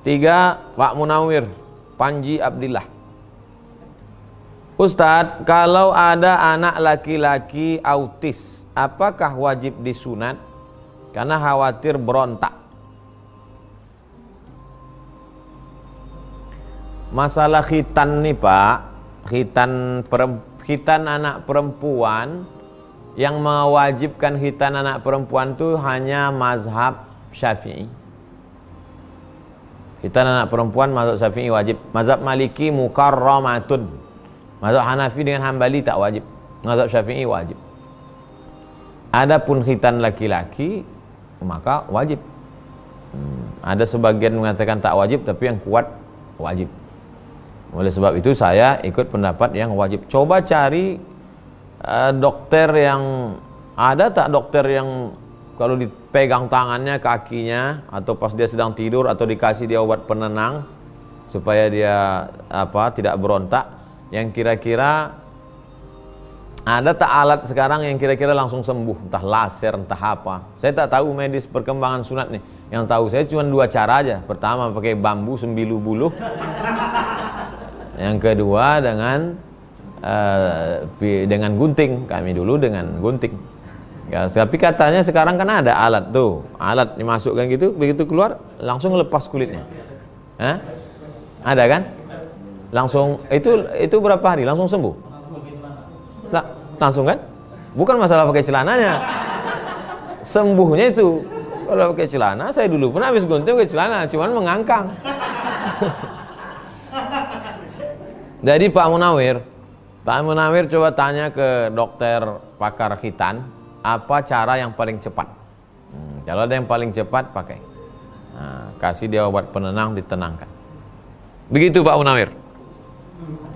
Tiga, Pak Munawir, Panji Abdillah. Ustadz, kalau ada anak laki-laki autis, apakah wajib disunat? Karena khawatir berontak. Masalah khitan nih Pak, khitan, khitan anak perempuan, yang mewajibkan khitan anak perempuan itu hanya mazhab syafi'i. Kita anak perempuan mazhab Syafi'i wajib. Mazhab Maliki mukarramatun. Mazhab Hanafi dengan Hambali tak wajib. Mazhab Syafi'i wajib. Adapun khitan laki-laki maka wajib. Hmm, ada sebagian mengatakan tak wajib tapi yang kuat wajib. Oleh sebab itu saya ikut pendapat yang wajib. Coba cari uh, dokter yang ada tak dokter yang kalau dipegang tangannya, kakinya, atau pas dia sedang tidur, atau dikasih dia obat penenang, supaya dia apa tidak berontak, yang kira-kira ada tak alat sekarang yang kira-kira langsung sembuh, entah laser, entah apa. Saya tak tahu medis perkembangan sunat nih. Yang tahu saya cuma dua cara aja. Pertama pakai bambu sembilu buluh. yang kedua dengan uh, dengan gunting. Kami dulu dengan gunting. Ya, tapi katanya sekarang kan ada alat tuh, alat dimasukkan gitu, begitu keluar langsung lepas kulitnya. Hah? Ada kan? Langsung itu itu berapa hari langsung sembuh? Nah, langsung kan? Bukan masalah pakai celananya. Sembuhnya itu. Kalau pakai celana, saya dulu pun habis gunting pakai celana, cuman mengangkang. Jadi Pak Munawir, Pak Munawir coba tanya ke dokter pakar khitan, apa cara yang paling cepat hmm, kalau ada yang paling cepat pakai nah, kasih dia obat penenang ditenangkan begitu Pak Munawir